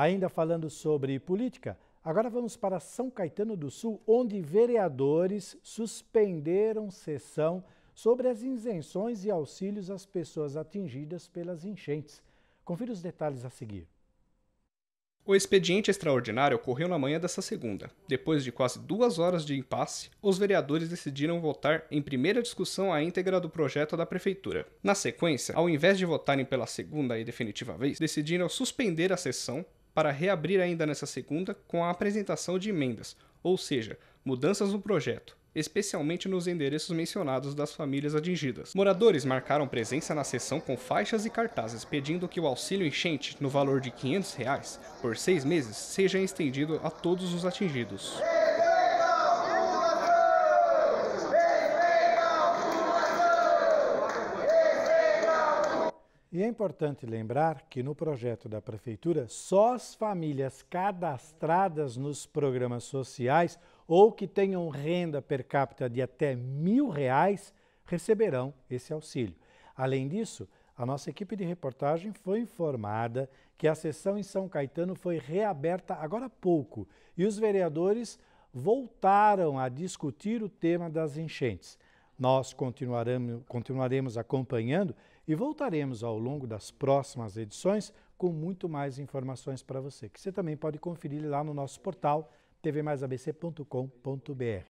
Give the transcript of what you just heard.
Ainda falando sobre política, agora vamos para São Caetano do Sul, onde vereadores suspenderam sessão sobre as isenções e auxílios às pessoas atingidas pelas enchentes. Confira os detalhes a seguir. O expediente extraordinário ocorreu na manhã dessa segunda. Depois de quase duas horas de impasse, os vereadores decidiram votar em primeira discussão a íntegra do projeto da prefeitura. Na sequência, ao invés de votarem pela segunda e definitiva vez, decidiram suspender a sessão para reabrir ainda nesta segunda com a apresentação de emendas, ou seja, mudanças no projeto, especialmente nos endereços mencionados das famílias atingidas. Moradores marcaram presença na sessão com faixas e cartazes pedindo que o auxílio enchente, no valor de R$ 500, reais, por seis meses, seja estendido a todos os atingidos. E é importante lembrar que no projeto da Prefeitura, só as famílias cadastradas nos programas sociais ou que tenham renda per capita de até mil reais receberão esse auxílio. Além disso, a nossa equipe de reportagem foi informada que a sessão em São Caetano foi reaberta agora há pouco e os vereadores voltaram a discutir o tema das enchentes. Nós continuaremos, continuaremos acompanhando e voltaremos ao longo das próximas edições com muito mais informações para você, que você também pode conferir lá no nosso portal tvmaisabc.com.br.